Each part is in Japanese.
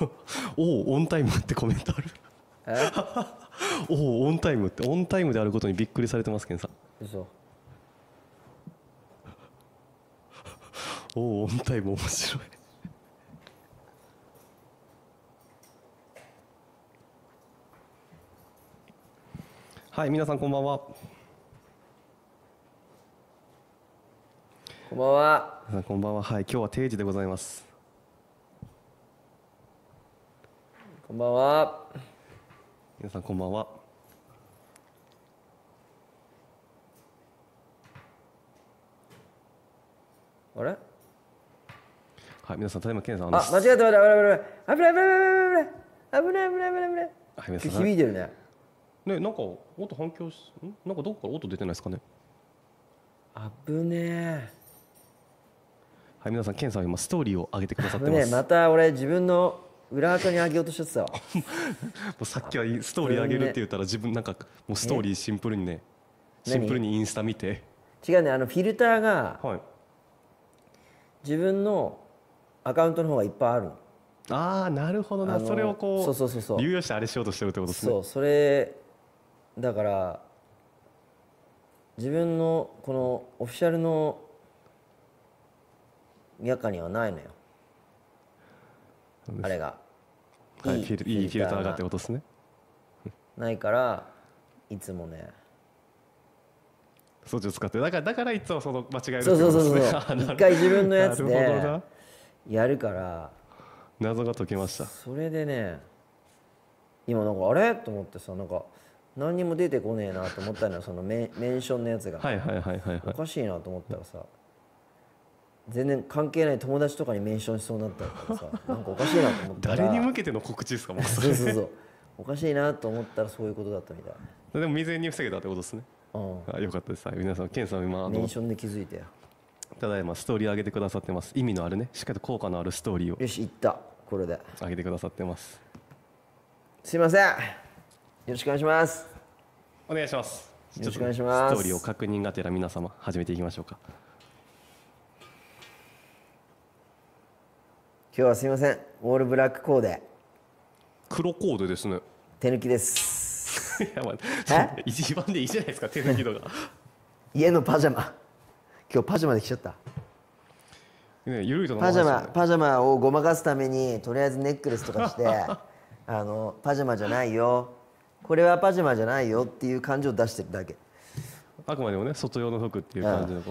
おおオンタイムってコメントある おおオンタイムってオンタイムであることにびっくりされてますけんさ嘘 おおオンタイム面白いはい皆さんこんばんはこんばんはこんばんははい今日は定時でございますこんばんは。皆さんこんばんは。あれ？はい、皆さんただいま健さんあ間違えた間違えた危ない危ない危ない危ない危ない危ない危ない危ない。はい皆さん。響いてるね。ねなんか音反響し、んなんかどこから音出てないですかね。あぶねえ。はい皆さん健さん今ストーリーを上げてくださってます。ねまた俺自分の裏垢に上げようとしてたわ もうさっきはストーリー上げるって言ったら自分なんかもうストーリーシンプルにね、ね、シンプルにインスタ見て違うねあのフィルターが、自分のアカウントの方がいっぱいあるのああなるほどなそれをこうそうそうそうそう流用してあれしようとしてるってことですねそうそれだから自分のこのオフィシャルのやかにはないのよあれがはい、いいフィルターがってことですねないからいつもね装置を使ってだからだからいつもその間違える、ね、そうそうそうそう 一回自分のやつでやるから謎が解けましたそれでね今なんかあれと思ってさなんか何にも出てこねえなと思ったのよそのメメンションのやつがはいはいはいはい、はい、おかしいなと思ったらさ全然関係ない友達とかにメンションしそうになったからさ なんかおかしいなと思ったら誰に向けての告知ですかもうそそうそうそうおかしいなと思ったらそういうことだったみたいでも未然に防げたってことですねああよかったです皆さんケンさん今メンションで気づいてよただいまストーリー上げてくださってます意味のあるねしっかりと効果のあるストーリーをよしいったこれで上げてくださってますすいませんよろしくお願いしますお願いしますよろしくお願いしますストーリーを確認がてら皆様始めていきましょうか日はすみませんオールブラックコーデ黒コーデですね手抜きです いやまあ一番でいいじゃないですか手抜きとか家のパジャマ今日パジャマで来ちゃったね、ゆるいと、パジャマパジャマをごまかすためにとりあえずネックレスとかして あのパジャマじゃないよこれはパジャマじゃないよっていう感じを出してるだけあくまでもね外用の服っていう感じの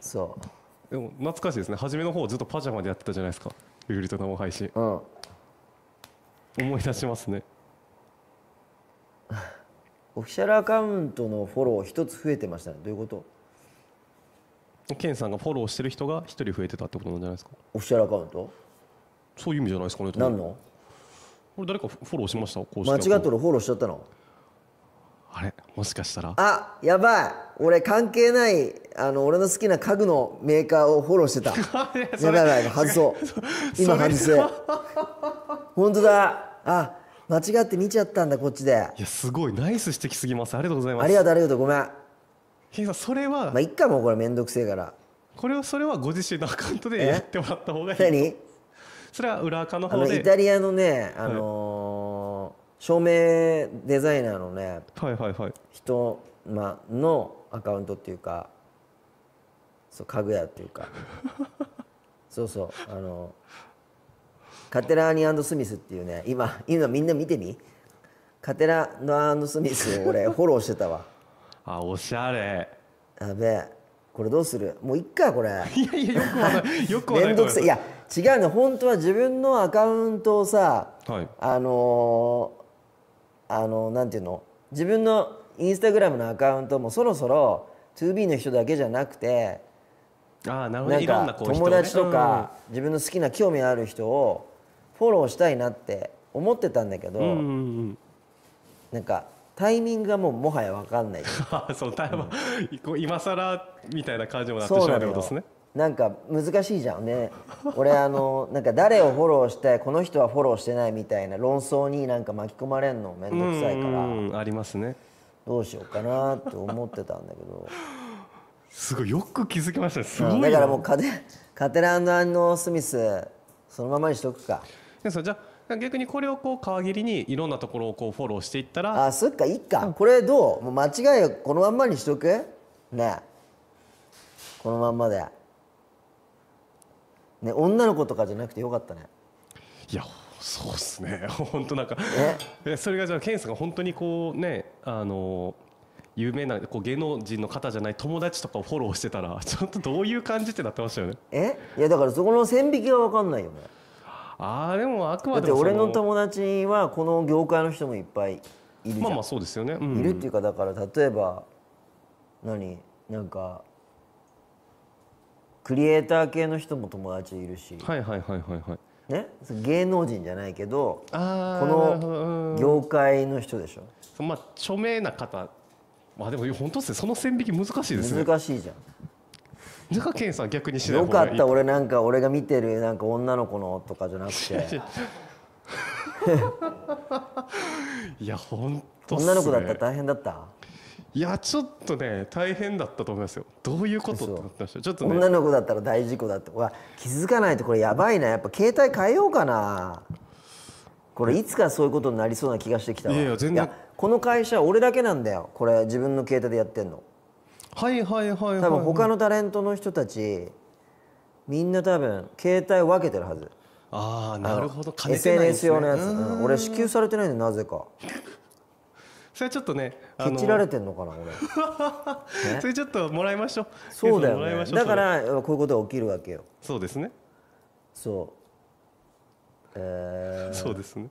そうでも懐かしいですね初めの方ずっとパジャマでやってたじゃないですかゆるりと生配信うん思い出しますね オフィシャルアカウントのフォロー一つ増えてましたねどういうことケンさんがフォローしてる人が一人増えてたってことなんじゃないですかオフィシャルアカウントそういう意味じゃないですかね何のこれ誰かフォローしました間違っとるフォローしちゃったのあれもしかしたらあやばい俺関係ないあの俺の好きな家具のメーカーをフォローしてた やばいやばい外そう今外せ本当だあ間違って見ちゃったんだこっちでいやすごいナイス指摘すぎますありがとうございますありがとうありがとうごめんひさんそれはまあいっかもこれ面倒くせえからこれはそれはご自身のアカウントでやってもらった方がいい何それは裏垢の方でイタリアのねあのー照明デザイナーのね、はいはいはい、人、ま、のアカウントっていうかそう家具屋っていうか そうそうあのカテラーニスミスっていうね今今みんな見てみカテラーニスミスを俺フォローしてたわあおしゃれやべえこれどうするもういっかこれいやいやよくはない よくないめんどくさいいや違うね本当は自分のアカウントをさ、はい、あのーあのなんていうの自分のインスタグラムのアカウントもそろそろ 2B の人だけじゃなくてあなるほどなんか友達とか、自分の好きな興味ある人をフォローしたいなって思ってたんだけど、なんかタイミングがもうもはや分かんない そう、うん、今更みたいな感じもなってしまうってことですね。なんか難しいじゃんね俺あのなんか誰をフォローしてこの人はフォローしてないみたいな論争になんか巻き込まれるの面倒くさいからありますねどうしようかなって思ってたんだけどすごいよく気づきましたすごいだからもうカテカテランド・アンスミスそのままにしとくかじゃあ逆にこれをこう皮切りにいろんなところをこうフォローしていったらあそっかいいか、うん、これどうもう間違いこのまんまにしとくねこのまんまで。ね女の子とかじゃなくてよかったねいやそうっすね 本当なんか それがじゃあンさんが本当にこうねあの有名なこう芸能人の方じゃない友達とかをフォローしてたら ちょっとどういう感じってなってましたよねえいやだからそこの線引きが分かんないよねああでもあくまでだって俺の友達はこの業界の人もいっぱいいるまあまあそうですよね、うん、いるっていうかだから例えば何なんかクリエイター系の人も友達いるし、はいはいはいはいはい、ね、芸能人じゃないけどこの業界の人でしょまあ著名な方まあでも本当ですねその線引き難しいですね難しいじゃん中健さん逆にしよかった俺なんか俺が見てるなんか女の子のとかじゃなくていや 本当、ね、女の子だったら大変だったいやちょっとね大変だったと思いますよどういうことってなってましたちょっと、ね、女の子だったら大事故だってわ気づかないとこれやばいなやっぱ携帯変えようかなこれいつかそういうことになりそうな気がしてきたわいやいや全然この会社俺だけなんだよこれ自分の携帯でやってんのはいはいはいはい、はい、多分他のタレントの人たちみんな多分携帯分けてるはずああなるほど SNS 用のやつ、俺支給されてないんでなぜかそれちょっとねあられてんのかな俺 それちょっともらいましょうそうだよ、ね、だからこういうことが起きるわけよそうですねそうえー、そうですね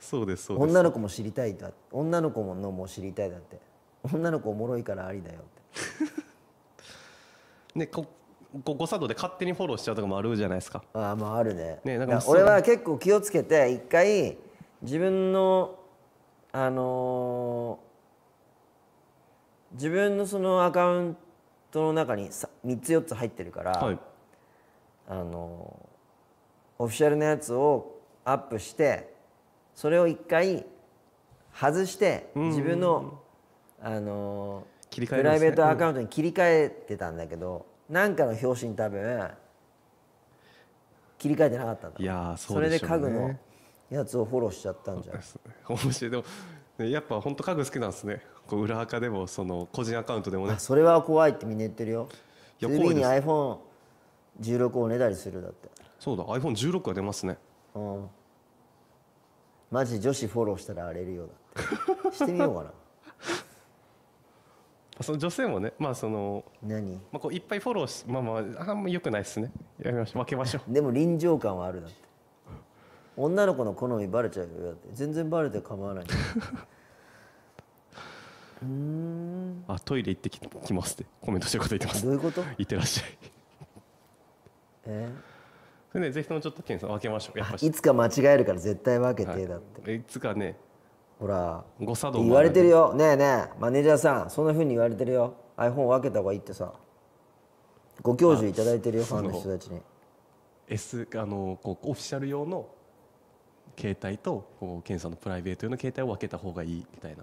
そうですそうです女の子も知りたいだ女の子ものも知りたいだって女の子おもろいからありだよって ねここ誤作動で勝手にフォローしちゃうとかもあるじゃないですかああまああるねねなんか俺は結構気をつけて一回自分のあのー、自分のそのアカウントの中に 3, つ4つ入ってるから、はい、あのー、オフィシャルのやつをアップしてそれを1回外して自分の、あのーね、プライベートアカウントに切り替えてたんだけど何、うん、かの表紙に多分切り替えてなかったんだいやそ、ね,、れで家具のやつをフォローしちゃったんじゃな面白いでも、ね、やっぱ本当家具好きなんですねこう裏垢でもその個人アカウントでもねそれは怖いってみんな言ってるよいや怖に iPhone16 をねだりするだってそうだ iPhone16 が出ますねうんマジ女子フォローしたら荒れるようだってしてみようかな その女性もねまあその何、まあ、こういっぱいフォローしまあまああんまよくないですねやめましょう負けましょうでも臨場感はあるだって女の子の好みバレちゃうよだって全然バレて構わないうんあトイレ行ってききますってコメントしてる言ってますどういうこと行ってらっしゃいえそれねぜひともちょっと検査さん分けましょうやっぱいつか間違えるから絶対分けて、はい、だっていつかねほら誤作動言われてるよねえねえマネージャーさんそんなふうに言われてるよ iPhone 分けた方がいいってさご教授いただいてるよファンの人たちに S あのこうオフィシャル用の携帯とこう検査のプライベート用の携帯を分けた方がいいみたいな